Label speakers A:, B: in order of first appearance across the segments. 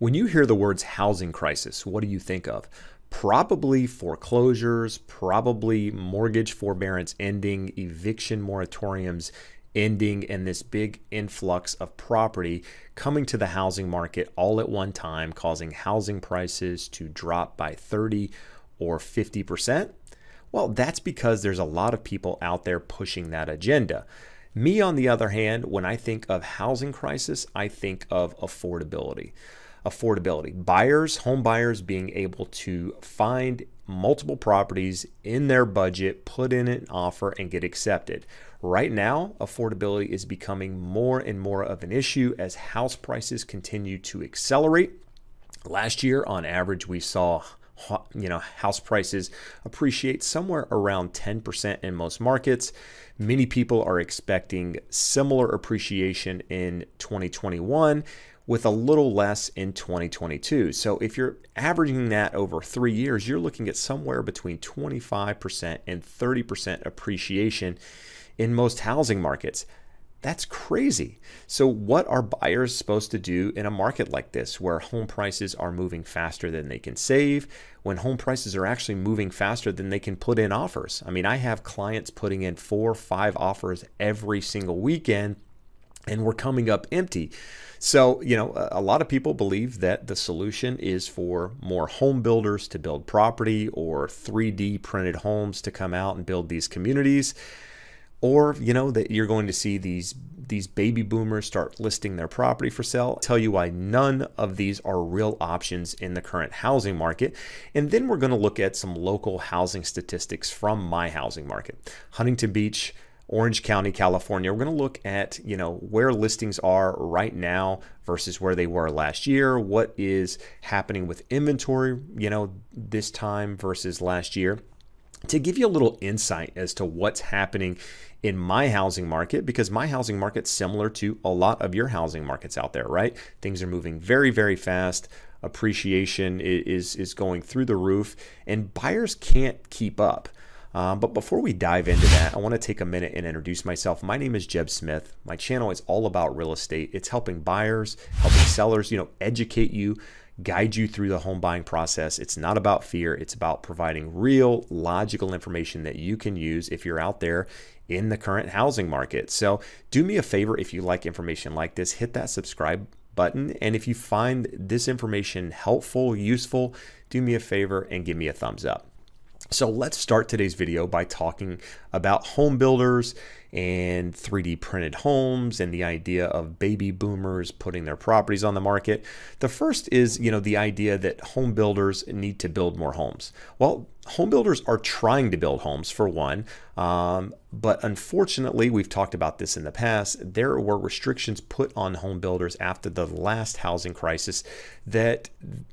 A: When you hear the words housing crisis, what do you think of? Probably foreclosures, probably mortgage forbearance ending, eviction moratoriums ending, and this big influx of property coming to the housing market all at one time, causing housing prices to drop by 30 or 50%. Well, that's because there's a lot of people out there pushing that agenda. Me, on the other hand, when I think of housing crisis, I think of affordability affordability. Buyers, home buyers being able to find multiple properties in their budget, put in an offer, and get accepted. Right now, affordability is becoming more and more of an issue as house prices continue to accelerate. Last year, on average, we saw you know house prices appreciate somewhere around 10% in most markets many people are expecting similar appreciation in 2021 with a little less in 2022. So if you're averaging that over three years, you're looking at somewhere between 25% and 30% appreciation in most housing markets. That's crazy. So, what are buyers supposed to do in a market like this where home prices are moving faster than they can save, when home prices are actually moving faster than they can put in offers? I mean, I have clients putting in four, five offers every single weekend and we're coming up empty. So, you know, a lot of people believe that the solution is for more home builders to build property or 3D printed homes to come out and build these communities. Or, you know, that you're going to see these these baby boomers start listing their property for sale. tell you why none of these are real options in the current housing market. And then we're going to look at some local housing statistics from my housing market. Huntington Beach, Orange County, California. We're going to look at, you know, where listings are right now versus where they were last year, what is happening with inventory, you know, this time versus last year to give you a little insight as to what's happening in my housing market because my housing market's similar to a lot of your housing markets out there, right? Things are moving very very fast. Appreciation is is going through the roof and buyers can't keep up. Um, but before we dive into that, I want to take a minute and introduce myself. My name is Jeb Smith. My channel is all about real estate. It's helping buyers, helping sellers, you know, educate you, guide you through the home buying process. It's not about fear. It's about providing real logical information that you can use if you're out there in the current housing market. So do me a favor if you like information like this, hit that subscribe button. And if you find this information helpful, useful, do me a favor and give me a thumbs up. So let's start today's video by talking about home builders and 3D printed homes and the idea of baby boomers putting their properties on the market. The first is, you know, the idea that home builders need to build more homes. Well, home builders are trying to build homes for one, um, but unfortunately, we've talked about this in the past. There were restrictions put on home builders after the last housing crisis that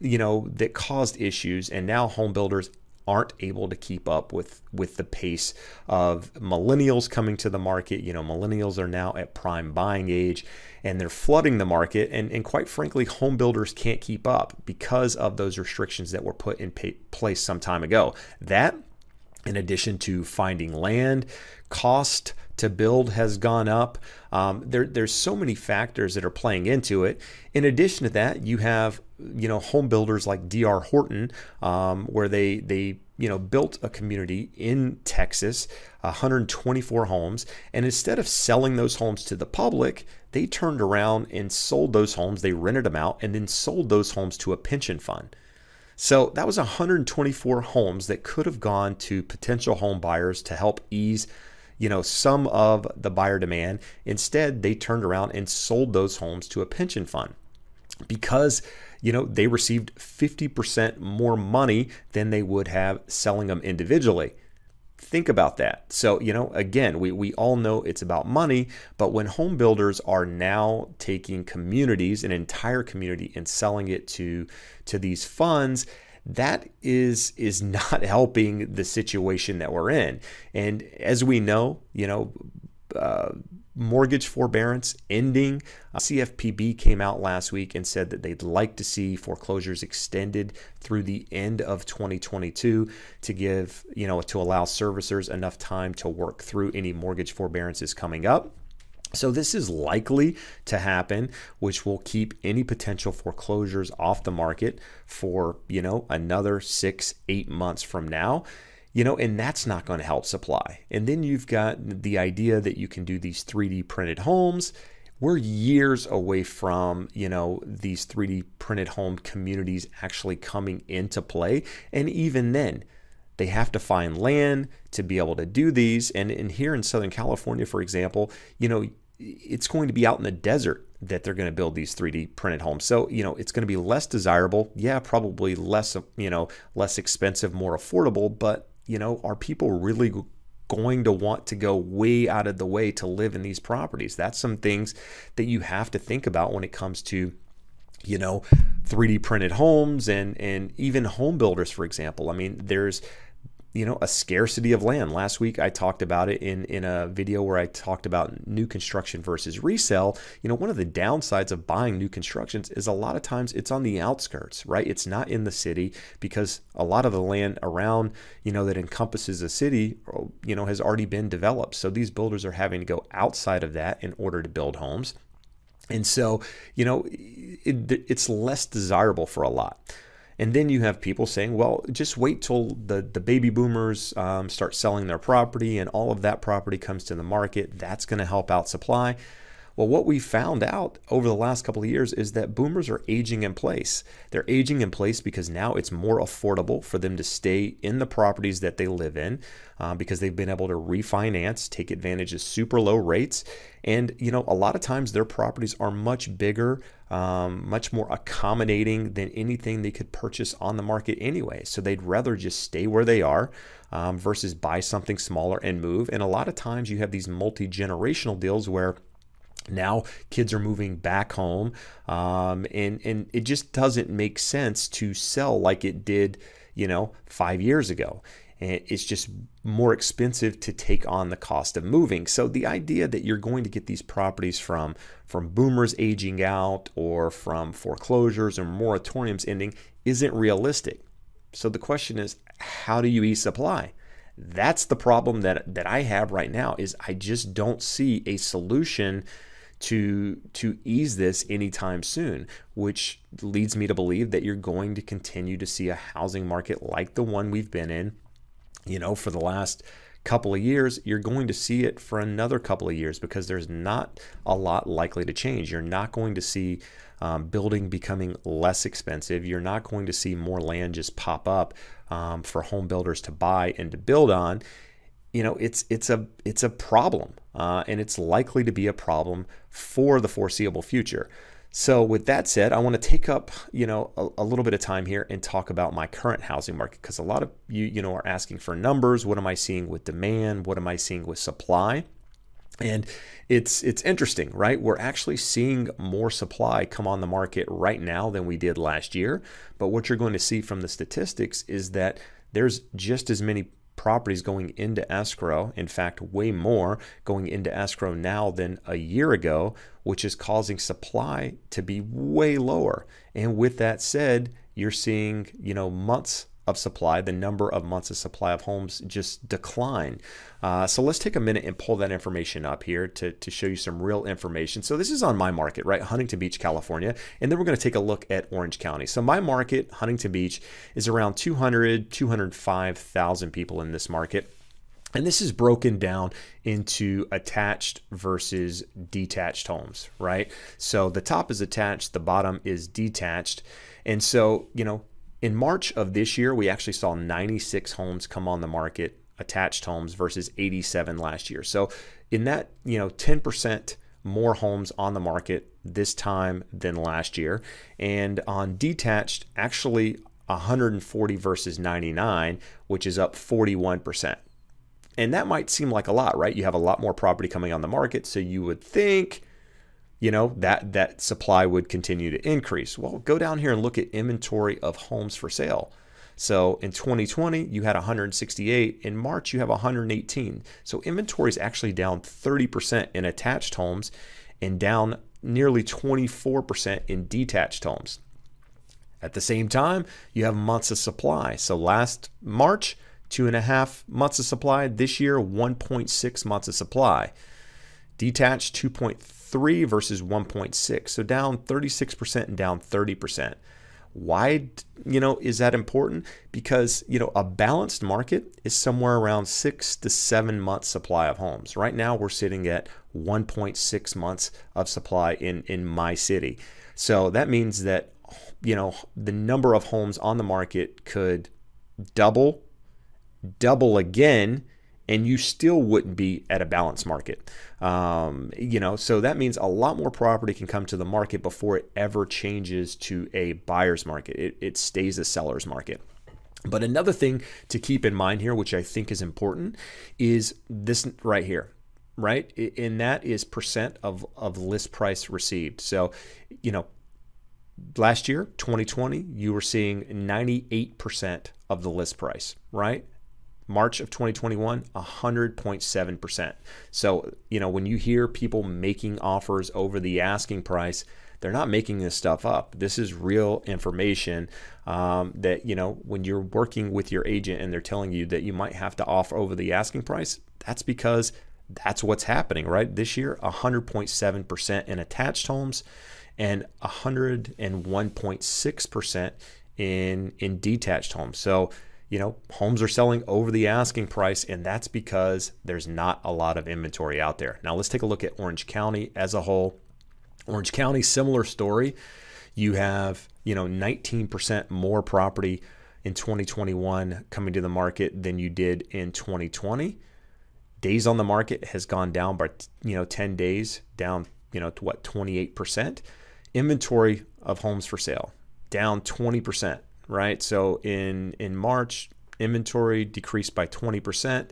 A: you know that caused issues, and now home builders aren't able to keep up with with the pace of millennials coming to the market. You know, millennials are now at prime buying age and they're flooding the market. And, and quite frankly, home builders can't keep up because of those restrictions that were put in place some time ago. That in addition to finding land, cost to build has gone up. Um, there, there's so many factors that are playing into it. In addition to that, you have you know home builders like D.R. Horton, um, where they they you know built a community in Texas, 124 homes, and instead of selling those homes to the public, they turned around and sold those homes. They rented them out and then sold those homes to a pension fund. So that was 124 homes that could have gone to potential home buyers to help ease you know some of the buyer demand. Instead, they turned around and sold those homes to a pension fund because you know they received 50% more money than they would have selling them individually think about that. So, you know, again, we, we all know it's about money, but when home builders are now taking communities, an entire community, and selling it to, to these funds, that is is not helping the situation that we're in. And as we know, you know, uh, mortgage forbearance ending. Uh, CFPB came out last week and said that they'd like to see foreclosures extended through the end of 2022 to give, you know, to allow servicers enough time to work through any mortgage forbearances coming up. So, this is likely to happen, which will keep any potential foreclosures off the market for, you know, another six, eight months from now you know, and that's not going to help supply. And then you've got the idea that you can do these 3D printed homes. We're years away from, you know, these 3D printed home communities actually coming into play. And even then, they have to find land to be able to do these. And, in here in Southern California, for example, you know, it's going to be out in the desert that they're going to build these 3D printed homes. So, you know, it's going to be less desirable. Yeah, probably less, you know, less expensive, more affordable, but you know, are people really going to want to go way out of the way to live in these properties? That's some things that you have to think about when it comes to, you know, 3D printed homes and and even home builders, for example. I mean, there's you know a scarcity of land last week i talked about it in in a video where i talked about new construction versus resale you know one of the downsides of buying new constructions is a lot of times it's on the outskirts right it's not in the city because a lot of the land around you know that encompasses a city oh, you know has already been developed so these builders are having to go outside of that in order to build homes and so, you know, it, it's less desirable for a lot. And then you have people saying, well, just wait till the, the baby boomers um, start selling their property and all of that property comes to the market. That's going to help out supply. Well, what we found out over the last couple of years is that boomers are aging in place. They're aging in place because now it's more affordable for them to stay in the properties that they live in uh, because they've been able to refinance, take advantage of super low rates. And, you know, a lot of times their properties are much bigger, um, much more accommodating than anything they could purchase on the market anyway. So they'd rather just stay where they are um, versus buy something smaller and move. And a lot of times you have these multi generational deals where now kids are moving back home um, and and it just doesn't make sense to sell like it did you know five years ago and it's just more expensive to take on the cost of moving so the idea that you're going to get these properties from from boomers aging out or from foreclosures or moratoriums ending isn't realistic so the question is how do you ease supply that's the problem that that I have right now is I just don't see a solution to to ease this anytime soon, which leads me to believe that you're going to continue to see a housing market like the one we've been in, you know, for the last couple of years, you're going to see it for another couple of years because there's not a lot likely to change. You're not going to see um, building becoming less expensive. You're not going to see more land just pop up um, for home builders to buy and to build on you know, it's it's a it's a problem, uh, and it's likely to be a problem for the foreseeable future. So with that said, I want to take up, you know, a, a, little bit of time here and talk about my current housing market because a lot of you, you know, are asking for numbers. What am I seeing with demand? What am I seeing with supply? And it's it's interesting, right? We're actually seeing more supply come on the market right now than we did last year. But what you're going to see from the statistics is that there's just as many properties going into escrow. In fact, way more going into escrow now than a year ago, which is causing supply to be way lower. And with that said, you're seeing, you know, months of supply, the number of months of supply of homes just decline. Uh, so let's take a minute and pull that information up here to, to show you some real information. So this is on my market, right? Huntington Beach, California. And then we're going to take a look at Orange County. So my market, Huntington Beach, is around 200, 205,000 people in this market. And this is broken down into attached versus detached homes, right? So the top is attached, the bottom is detached. And so, you know, in March of this year, we actually saw 96 homes come on the market, attached homes versus 87 last year. So in that, you know, 10% more homes on the market this time than last year. And on detached, actually 140 versus 99, which is up 41%. And that might seem like a lot, right? You have a lot more property coming on the market, so you would think you know, that, that supply would continue to increase. Well, go down here and look at inventory of homes for sale. So in 2020, you had 168. In March, you have 118. So inventory is actually down 30% in attached homes and down nearly 24% in detached homes. At the same time, you have months of supply. So last March, two and a half months of supply. This year, 1.6 months of supply. Detached 2.3 versus 1.6, so down 36% and down 30%. Why, you know, is that important? Because, you know, a balanced market is somewhere around six to seven months supply of homes. Right now we're sitting at 1.6 months of supply in, in my city. So that means that, you know, the number of homes on the market could double, double again, and you still wouldn't be at a balanced market. Um, you know, so that means a lot more property can come to the market before it ever changes to a buyer's market. It, it stays a seller's market. But another thing to keep in mind here, which I think is important, is this right here right and that is percent of of list price received so you know last year 2020 you were seeing 98% of the list price right March of 2021, 100.7%. So, you know, when you hear people making offers over the asking price, they're not making this stuff up. This is real information um, that, you know, when you're working with your agent and they're telling you that you might have to offer over the asking price, that's because that's what's happening, right? This year, 100.7% in attached homes and 101.6% in, in detached homes. So, you know, homes are selling over the asking price, and that's because there's not a lot of inventory out there. Now, let's take a look at Orange County as a whole. Orange County, similar story. You have, you know, 19% more property in 2021 coming to the market than you did in 2020. Days on the market has gone down by, you know, 10 days, down, you know, to what, 28%. Inventory of homes for sale, down 20% right? So in in March, inventory decreased by 20%,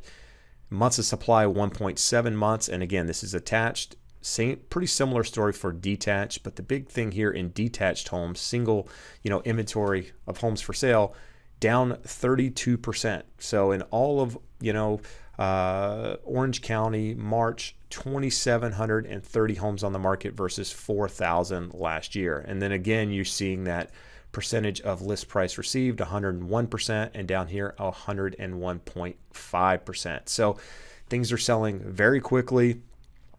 A: months of supply 1.7 months, and again, this is attached. Same, pretty similar story for detached, but the big thing here in detached homes, single, you know, inventory of homes for sale, down 32%. So in all of, you know, uh, Orange County, March, 2,730 homes on the market versus 4,000 last year. And then again, you're seeing that percentage of list price received 101% and down here 101.5%. So things are selling very quickly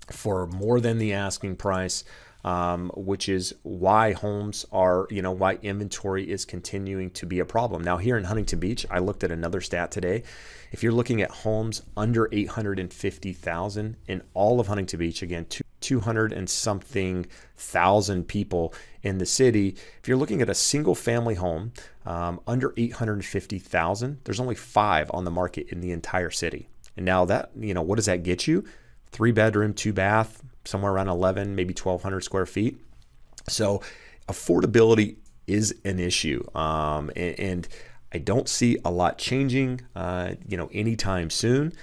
A: for more than the asking price um, which is why homes are, you know, why inventory is continuing to be a problem. Now, here in Huntington Beach, I looked at another stat today. If you're looking at homes under 850,000 in all of Huntington Beach, again, 200 and something thousand people in the city, if you're looking at a single family home um, under 850,000, there's only five on the market in the entire city. And now that, you know, what does that get you? Three bedroom, two bath, somewhere around 11, maybe 1,200 square feet. So affordability is an issue. Um, and, and, I don't see a lot changing, uh, you know, anytime soon.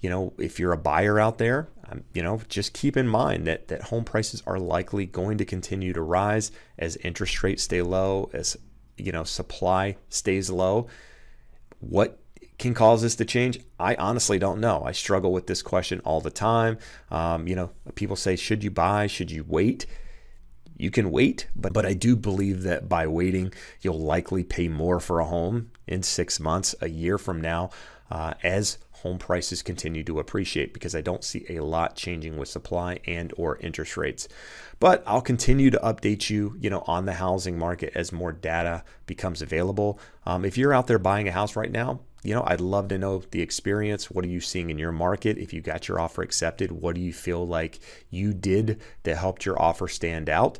A: You know, if you're a buyer out there, um, you know, just keep in mind that that home prices are likely going to continue to rise as interest rates stay low, as you know, supply stays low. What can cause this to change? I honestly don't know. I struggle with this question all the time. Um, you know, people say, should you buy? Should you wait? You can wait, but, but I do believe that by waiting, you'll likely pay more for a home in six months, a year from now, uh, as home prices continue to appreciate because I don't see a lot changing with supply and or interest rates. But I'll continue to update you, you know, on the housing market as more data becomes available. Um, if you're out there buying a house right now, you know, I'd love to know the experience. What are you seeing in your market? If you got your offer accepted, what do you feel like you did that helped your offer stand out?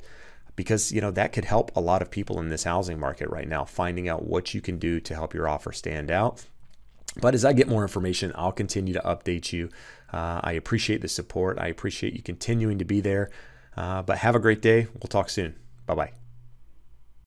A: Because, you know, that could help a lot of people in this housing market right now, finding out what you can do to help your offer stand out. But as I get more information, I'll continue to update you. Uh, I appreciate the support. I appreciate you continuing to be there. Uh, but have a great day. We'll talk soon. Bye bye.